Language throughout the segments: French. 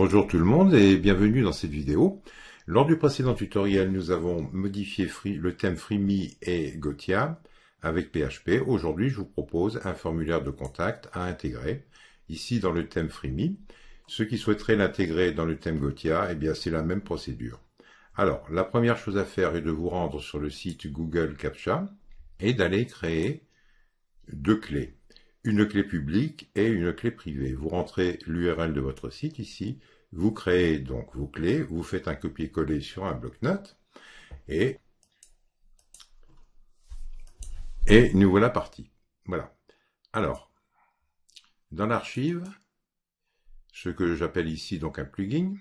Bonjour tout le monde et bienvenue dans cette vidéo. Lors du précédent tutoriel, nous avons modifié le thème FreeMe et Gotia avec PHP. Aujourd'hui, je vous propose un formulaire de contact à intégrer ici dans le thème FreeMe. Ceux qui souhaiteraient l'intégrer dans le thème Gotia, eh bien c'est la même procédure. Alors, la première chose à faire est de vous rendre sur le site Google CAPTCHA et d'aller créer deux clés une clé publique et une clé privée. Vous rentrez l'URL de votre site ici, vous créez donc vos clés, vous faites un copier-coller sur un bloc-notes et, et nous voilà partis. Voilà. Alors, dans l'archive, ce que j'appelle ici donc un plugin,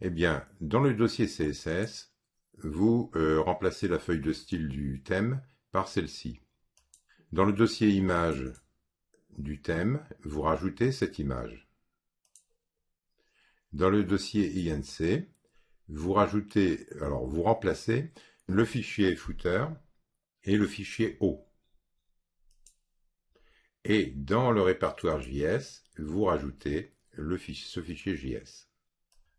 eh bien, dans le dossier CSS, vous euh, remplacez la feuille de style du thème par celle-ci. Dans le dossier images, du thème, vous rajoutez cette image. Dans le dossier INC, vous rajoutez, alors vous remplacez le fichier footer et le fichier O. Et dans le répertoire JS, vous rajoutez le ce fichier JS.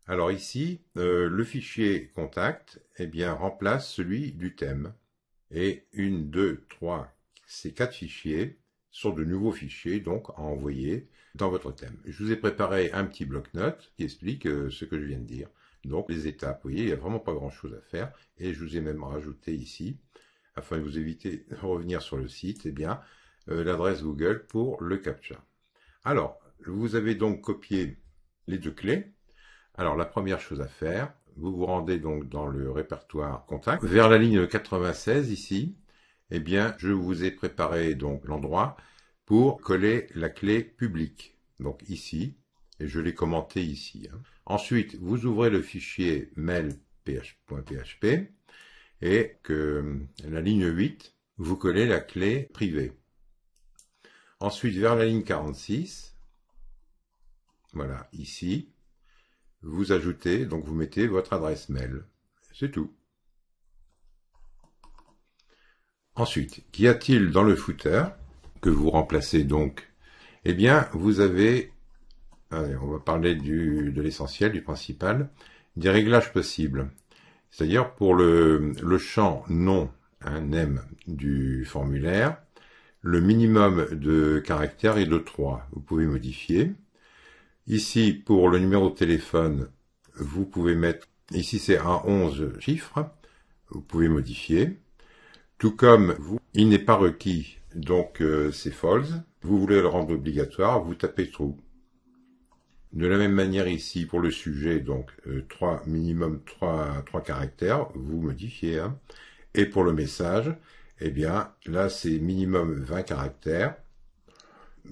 Alors ici, euh, le fichier contact eh bien, remplace celui du thème. Et une, deux, trois, ces quatre fichiers sont de nouveaux fichiers donc à envoyer dans votre thème. Je vous ai préparé un petit bloc-notes qui explique euh, ce que je viens de dire. Donc les étapes, vous voyez, il n'y a vraiment pas grand-chose à faire. Et je vous ai même rajouté ici, afin de vous éviter de revenir sur le site, eh bien euh, l'adresse Google pour le capture. Alors, vous avez donc copié les deux clés. Alors la première chose à faire, vous vous rendez donc dans le répertoire contact, vers la ligne 96 ici, eh bien, je vous ai préparé donc l'endroit pour coller la clé publique. Donc ici, et je l'ai commenté ici. Hein. Ensuite, vous ouvrez le fichier mail.php et que euh, la ligne 8, vous collez la clé privée. Ensuite, vers la ligne 46, voilà, ici, vous ajoutez, donc vous mettez votre adresse mail. C'est tout. Ensuite, qu'y a-t-il dans le footer que vous remplacez donc Eh bien, vous avez, on va parler de l'essentiel, du principal, des réglages possibles. C'est-à-dire pour le, champ nom, un m du formulaire, le minimum de caractères est de 3. Vous pouvez modifier. Ici, pour le numéro de téléphone, vous pouvez mettre, ici c'est un 11 chiffres, vous pouvez modifier. Tout comme vous, il n'est pas requis, donc euh, c'est false. Vous voulez le rendre obligatoire, vous tapez true. De la même manière ici, pour le sujet, donc euh, minimum 3, 3 caractères, vous modifiez. Hein. Et pour le message, eh bien là c'est minimum 20 caractères.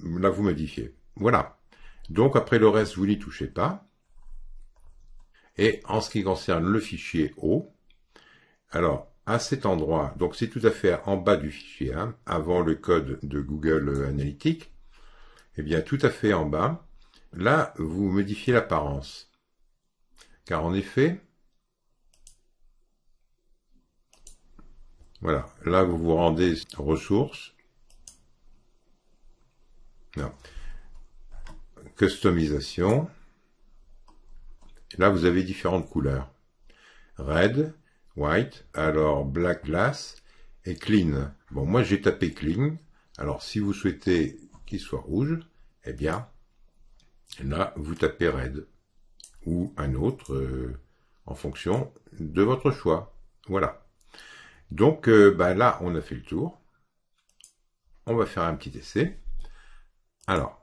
Là vous modifiez. Voilà. Donc après le reste, vous n'y touchez pas. Et en ce qui concerne le fichier O, alors à cet endroit, donc c'est tout à fait en bas du fichier, hein, avant le code de Google Analytics, eh bien tout à fait en bas, là vous modifiez l'apparence. Car en effet, voilà, là vous vous rendez ressources, non. customisation, là vous avez différentes couleurs. Red, White, alors Black Glass et Clean. Bon, moi j'ai tapé Clean. Alors si vous souhaitez qu'il soit rouge, eh bien là vous tapez Red ou un autre euh, en fonction de votre choix. Voilà. Donc euh, bah, là on a fait le tour. On va faire un petit essai. Alors,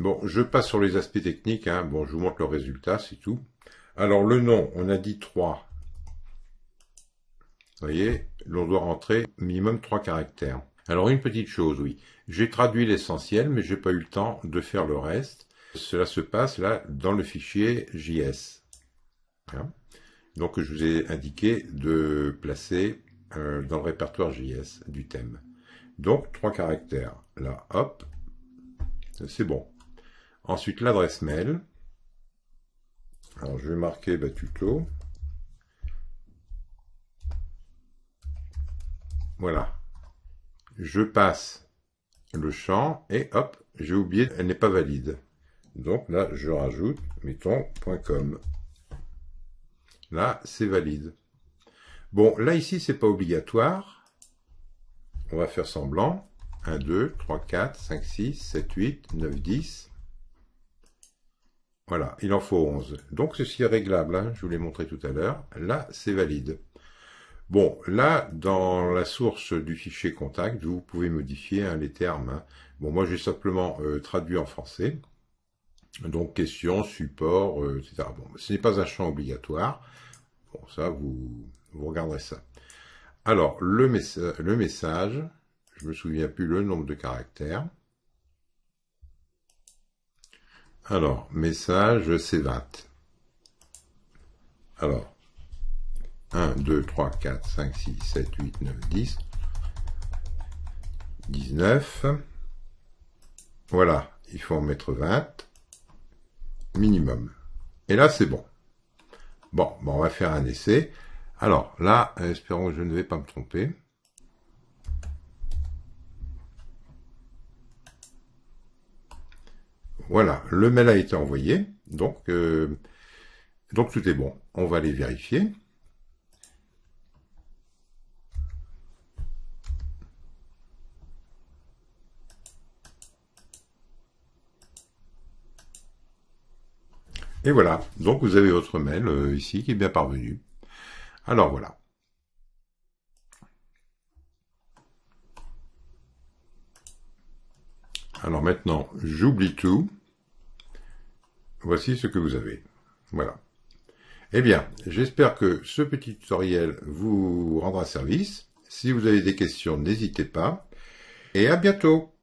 Bon, je passe sur les aspects techniques. Hein. Bon, je vous montre le résultat, c'est tout. Alors, le nom, on a dit 3. Vous voyez, l'on doit rentrer minimum trois caractères. Alors une petite chose, oui. J'ai traduit l'essentiel, mais j'ai pas eu le temps de faire le reste. Cela se passe là dans le fichier JS. Hein? Donc je vous ai indiqué de placer euh, dans le répertoire JS du thème. Donc trois caractères. Là, hop, c'est bon. Ensuite l'adresse mail. Alors je vais marquer bah, tuto. Voilà. Je passe le champ et hop, j'ai oublié, elle n'est pas valide. Donc là, je rajoute, mettons, .com. Là, c'est valide. Bon, là, ici, c'est pas obligatoire. On va faire semblant. 1, 2, 3, 4, 5, 6, 7, 8, 9, 10. Voilà, il en faut 11. Donc, ceci est réglable, hein, je vous l'ai montré tout à l'heure. Là, c'est valide. Bon, là, dans la source du fichier contact, vous pouvez modifier hein, les termes. Hein. Bon, moi, j'ai simplement euh, traduit en français. Donc, question, support, euh, etc. Bon, ce n'est pas un champ obligatoire. Bon, ça, vous, regarderez ça. Alors, le, message, je me souviens plus le nombre de caractères. Alors, message, c'est 20. Alors, 1, 2, 3, 4, 5, 6, 7, 8, 9, 10, 19. Voilà, il faut en mettre 20 minimum. Et là, c'est bon. Bon, on va faire un essai. Alors là, espérons que je ne vais pas me tromper. Voilà, le mail a été envoyé, donc, euh, donc tout est bon. On va aller vérifier. Et voilà, donc vous avez votre mail euh, ici qui est bien parvenu. Alors voilà. Alors maintenant, j'oublie tout. Voici ce que vous avez. Voilà. Eh bien, j'espère que ce petit tutoriel vous rendra service. Si vous avez des questions, n'hésitez pas. Et à bientôt